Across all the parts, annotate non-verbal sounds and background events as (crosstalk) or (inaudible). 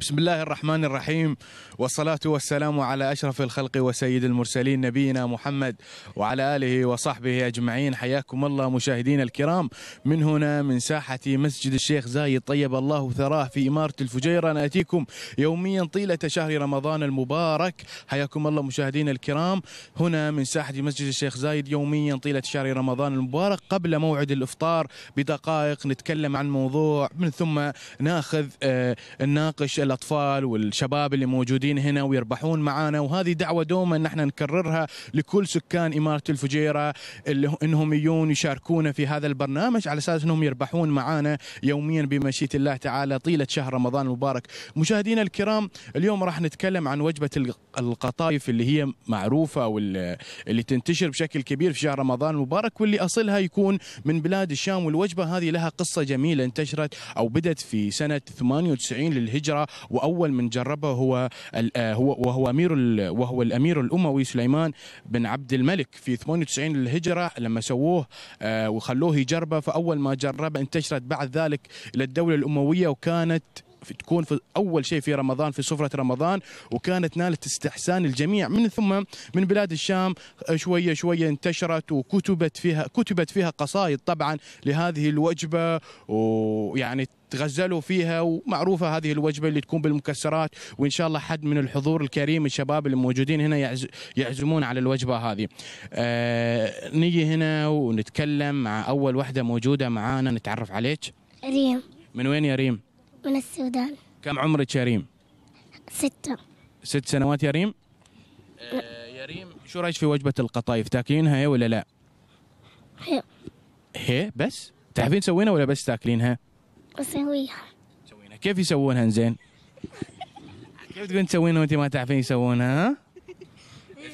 بسم الله الرحمن الرحيم والصلاة والسلام على أشرف الخلق وسيد المرسلين نبينا محمد وعلى آله وصحبه أجمعين حياكم الله مشاهدين الكرام من هنا من ساحة مسجد الشيخ زايد طيب الله ثراه في إمارة الفجيرة نأتيكم يوميا طيلة شهر رمضان المبارك حياكم الله مشاهدين الكرام هنا من ساحة مسجد الشيخ زايد يوميا طيلة شهر رمضان المبارك قبل موعد الإفطار بدقائق نتكلم عن موضوع من ثم ناخذ آه، نناقش الاطفال والشباب اللي موجودين هنا ويربحون معانا وهذه دعوه دوما ان احنا نكررها لكل سكان اماره الفجيره اللي انهم يجون يشاركونا في هذا البرنامج على اساس انهم يربحون معانا يوميا بمشيئه الله تعالى طيله شهر رمضان المبارك. مشاهدينا الكرام اليوم راح نتكلم عن وجبه القطايف اللي هي معروفه واللي تنتشر بشكل كبير في شهر رمضان المبارك واللي اصلها يكون من بلاد الشام والوجبه هذه لها قصه جميله انتشرت او بدت في سنه 98 للهجره واول من جربه هو آه، هو وهو امير وهو الامير الاموي سليمان بن عبد الملك في 98 للهجره لما سووه آه، وخلوه يجربه فاول ما جربه انتشرت بعد ذلك للدوله الامويه وكانت في تكون في اول شيء في رمضان في سفره رمضان وكانت نالت استحسان الجميع من ثم من بلاد الشام آه، شويه شويه انتشرت وكتبت فيها كتبت فيها قصائد طبعا لهذه الوجبه ويعني تغزلوا فيها ومعروفه هذه الوجبه اللي تكون بالمكسرات وان شاء الله حد من الحضور الكريم الشباب اللي موجودين هنا يعزمون على الوجبه هذه. آه نيجي هنا ونتكلم مع اول وحده موجوده معانا نتعرف عليك. ريم. من وين يا ريم؟ من السودان كم عمرك يا ريم؟ ستة ست سنوات يا ريم؟ آه، يا ريم شو رايك في وجبة القطايف تاكلينها هي ولا لا؟ هي هي بس؟ تعرفين تسوينها ولا بس تاكلينها؟ اسويها تسوينها كيف يسوونها زين؟ كيف تقولين تسوينها وانت ما تعرفين يسوونها ها؟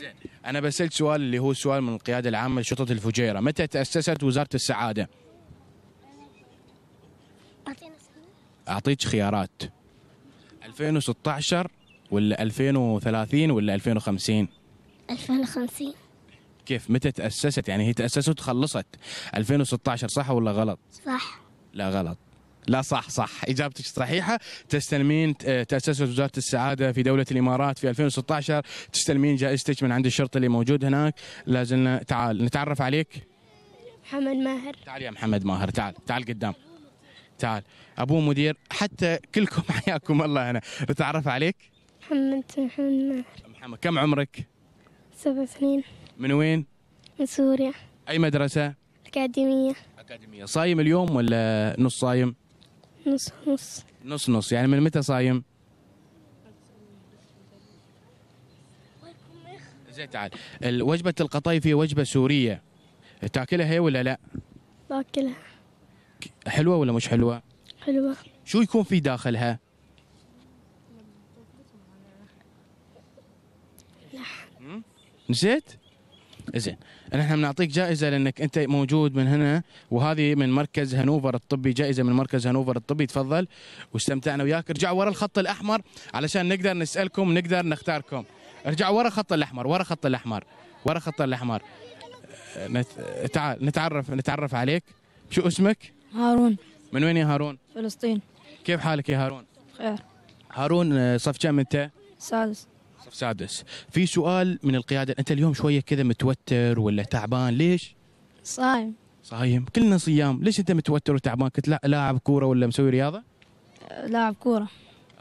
زين انا بسالت سؤال اللي هو سؤال من القياده العامه لشرطه الفجيره متى تاسست وزاره السعاده؟ اعطيك خيارات 2016 ولا 2030 ولا 2050 2050 كيف متى تأسست يعني هي تأسست وتخلصت 2016 صح ولا غلط صح لا غلط لا صح صح اجابتك صحيحه تستلمين آه، تاسست وزاره السعاده في دوله الامارات في 2016 تستلمين جائزتك من عند الشرطه اللي موجود هناك لازلنا تعال نتعرف عليك محمد ماهر تعال يا محمد ماهر تعال تعال قدام تعال ابوه مدير حتى كلكم (laughs) حياكم الله هنا بتعرف عليك محمد محمد ماهر محمد كم عمرك سبع سنين من وين من سوريا اي مدرسه اكاديميه اكاديميه صايم اليوم ولا نص صايم نص نص نص نص يعني من متى صايم زين تعال وجبه القطايفي وجبه سوريه تاكلها هي ولا لا باكلها حلوه ولا مش حلوه حلوه شو يكون في داخلها نسيت زين نحن بنعطيك جائزه لانك انت موجود من هنا وهذه من مركز هنوفر الطبي جائزه من مركز هنوفر الطبي تفضل واستمتعنا وياك ارجع ورا الخط الاحمر علشان نقدر نسالكم نقدر نختاركم ارجع ورا الخط الاحمر ورا الخط الاحمر ورا الخط الاحمر أه، نت... تعال نتعرف نتعرف عليك شو اسمك؟ هارون من وين يا هارون؟ فلسطين كيف حالك يا هارون؟ بخير هارون آه، صف كم انت؟ سادس صف سادس في سؤال من القيادة انت اليوم شوية كذا متوتر ولا تعبان ليش؟ صايم صايم كلنا صيام ليش انت متوتر وتعبان كنت لاعب كورة ولا مسوي رياضة؟ آه، لاعب كورة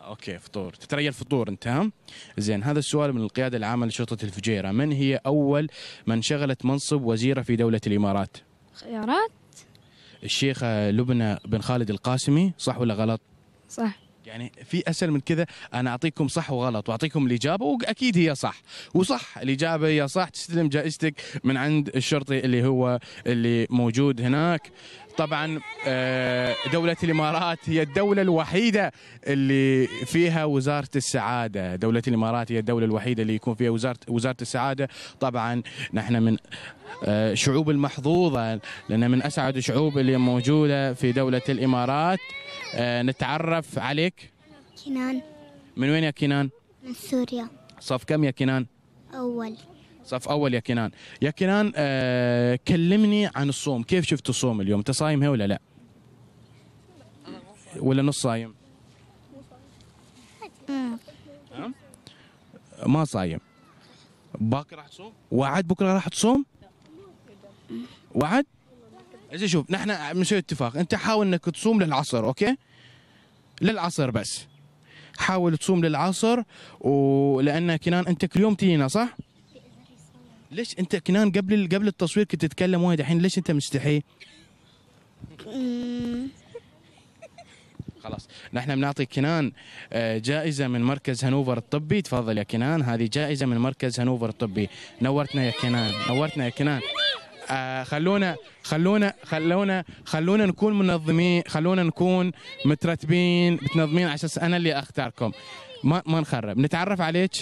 اوكي فطور تتريى الفطور انت ها زين هذا السؤال من القياده العامه لشرطه الفجيره من هي اول من شغلت منصب وزيره في دوله الامارات خيارات الشيخه لبنى بن خالد القاسمي صح ولا غلط؟ صح يعني في اسهل من كذا انا اعطيكم صح وغلط واعطيكم الاجابه واكيد هي صح وصح الاجابه هي صح تستلم جائزتك من عند الشرطي اللي هو اللي موجود هناك طبعا آه، دولة الإمارات هي الدولة الوحيدة اللي فيها وزارة السعادة دولة الإمارات هي الدولة الوحيدة اللي يكون فيها وزارة, وزارة السعادة طبعا نحن من آه، شعوب المحظوظة لأن من أسعد الشعوب اللي موجودة في دولة الإمارات آه، نتعرف عليك كنان من وين يا كنان؟ من سوريا صف كم يا كنان؟ أول صف اول يا كنان يا كنان آه كلمني عن الصوم كيف شفت الصوم اليوم انت صايم هي ولا لا ولا نص صايم ما صايم باكر راح تصوم وعد بكره راح تصوم وعد اذا شوف نحن مسوي اتفاق انت حاول انك تصوم للعصر اوكي للعصر بس حاول تصوم للعصر ولان كنان انت كل يوم تجينا صح ليش انت كنان قبل قبل التصوير كنت تتكلم وايد الحين ليش انت مستحي؟ (laughs) خلاص نحن بنعطي كنان آه، جائزه من مركز هنوفر الطبي تفضل يا كنان هذه جائزه من مركز هنوفر الطبي نورتنا يا كنان نورتنا يا كنان آه خلونا خلونا خلونا خلونا نكون منظمين خلونا نكون مترتبين متنظمين عشان انا اللي اختاركم ما ما نخرب نتعرف عليك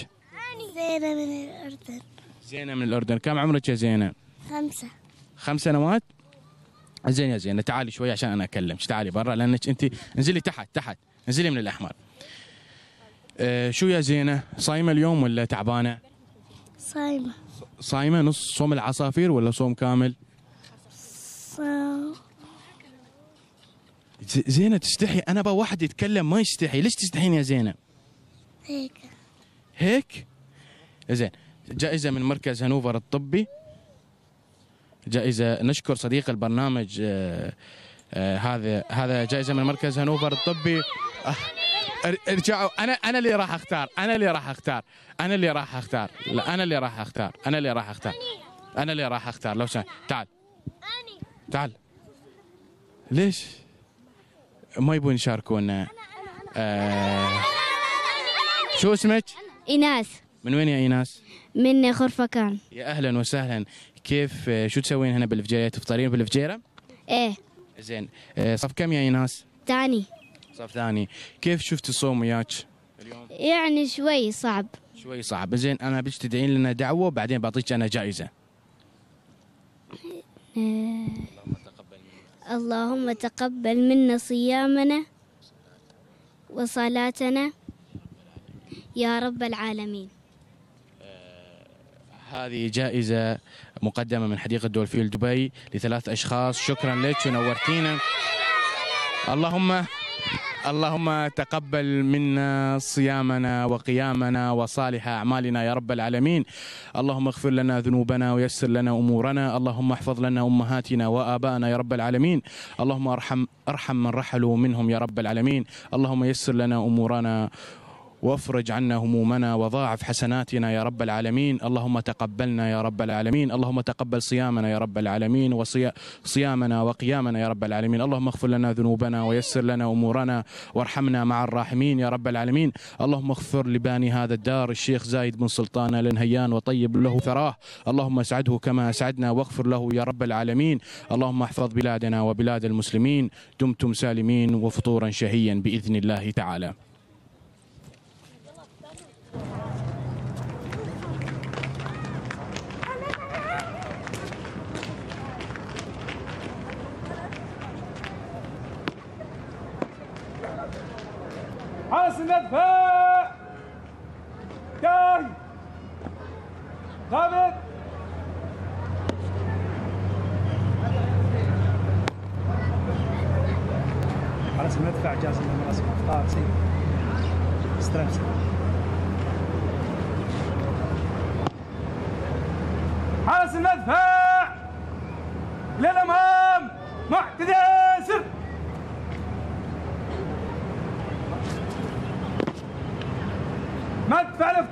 زينه من الاردن زينه من الاردن كم عمرك يا زينه خمسة خمس سنوات زين يا زينه تعالي شوي عشان انا اكلمك تعالي برا لانك انت انزلي تحت تحت انزلي من الاحمر أه شو يا زينه صايمه اليوم ولا تعبانه صايمة صايمه نص صوم العصافير ولا صوم كامل زينه تستحي انا أبغى واحد يتكلم ما يستحي ليش تستحين يا زينه هيك هيك زين جائزة من مركز هنوفر الطبي جائزة نشكر صديق البرنامج آه، آه، هذا هذا جائزة من مركز هنوفر الطبي أه، ارجعوا انا انا اللي راح اختار انا اللي راح اختار انا اللي راح اختار لا انا اللي راح اختار انا اللي راح اختار انا اللي راح اختار لو سمحت تعال تعال ليش ما يبون يشاركونا آه شو اسمك؟ ايناس من وين يا ايناس؟ من خرفكان يا اهلا وسهلا كيف آه، شو تسوين هنا بالفجيره تفطرين بالفجيره؟ ايه زين آه، صف كم يا ايناس؟ ثاني صف ثاني كيف شفت الصوم وياك اليوم؟ يعني شوي صعب شوي صعب زين انا بيش تدعين لنا دعوه وبعدين بعطيك انا جائزه اللهم تقبل منا صيامنا وصلاتنا يا رب العالمين هذه جائزة مقدمة من حديقة دولفيل دبي لثلاث أشخاص شكرا لك ونورتينا اللهم اللهم تقبل منا صيامنا وقيامنا وصالح اعمالنا يا رب العالمين اللهم اغفر لنا ذنوبنا ويسر لنا امورنا اللهم احفظ لنا امهاتنا وابائنا يا رب العالمين اللهم ارحم ارحم من رحلوا منهم يا رب العالمين اللهم يسر لنا امورنا وافرج عنا همومنا وضاعف حسناتنا يا رب العالمين اللهم تقبلنا يا رب العالمين اللهم تقبل صيامنا يا رب العالمين وصيامنا وقيامنا يا رب العالمين اللهم اغفر لنا ذنوبنا ويسر لنا أمورنا وارحمنا مع الراحمين يا رب العالمين اللهم اغفر لباني هذا الدار الشيخ زايد بن سلطان نهيان وطيب له ثراه اللهم اسعده كما اسعدنا واغفر له يا رب العالمين اللهم احفظ بلادنا وبلاد المسلمين دمتم سالمين وفطورا شهيا باذن الله تعالى راس الندفع جاي ضابط حرس المدفع جاز من راس الافطار سي استرمسي حرس المدفع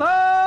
Bye.